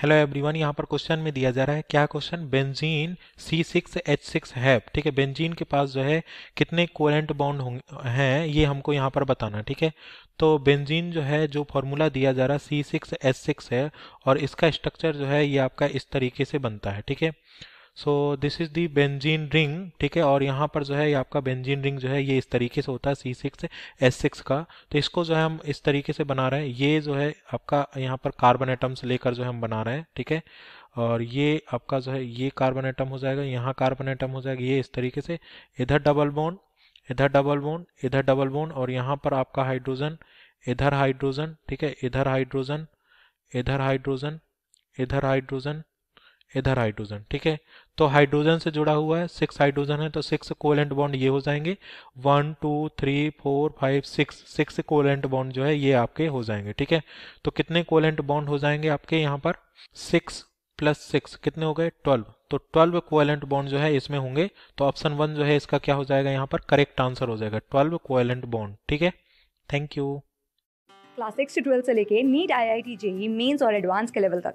hello everyone यहाँ पर question में दिया जा रहा है क्या question benzene C six H six है ठीक है बेंजीन के पास जो है कितने कोरेंट बॉन्ड होंगे हैं ये हमको यहाँ पर बताना ठीक है तो बेंजीन जो है जो फॉर्मूला दिया जा रहा है सी सिक्स एच सिक्स है और इसका स्ट्रक्चर जो है ये आपका इस तरीके से बनता है ठीक है so this is the benzene ring ठीक है और यहाँ पर जो है ये आपका बेंजीन रिंग जो है ये इस तरीके से होता है सी सिक्स एस सिक्स का तो इसको जो है हम इस तरीके से बना रहे हैं ये जो है आपका यहाँ पर कार्बन एटम्स लेकर जो है हम बना रहे हैं ठीक है और ये आपका जो है ये कार्बन एटम हो जाएगा यहाँ कार्बन एटम हो जाएगा ये इस तरीके से इधर डबल बोन इधर डबल बोन इधर डबल बोन और यहाँ पर आपका हाइड्रोजन इधर हाइड्रोजन ठीक है इधर हाइड्रोजन इधर हाइड्रोजन इधर हाइड्रोजन इधर हाइड्रोजन ठीक है तो हाइड्रोजन से जुड़ा हुआ है सिक्स हाइड्रोजन है तो सिक्स कोलेंट बॉन्ड ये हो जाएंगे one two three four five six six covalent bond जो है ये आपके हो जाएंगे ठीक है तो कितने कोलेंट बॉन्ड हो जाएंगे आपके यहाँ पर सिक्स प्लस सिक्स कितने हो गए ट्वेल्व तो ट्वेल्व कोएलेंट बॉन्ड जो है इसमें होंगे तो ऑप्शन वन जो है इसका क्या हो जाएगा यहाँ पर करेक्ट आंसर हो जाएगा ट्वेल्व कोएलेंट बॉन्ड ठीक है थैंक यू क्लास सिक्स से से लेके NEET I I T JEE mains और एडवांस के लेवल तक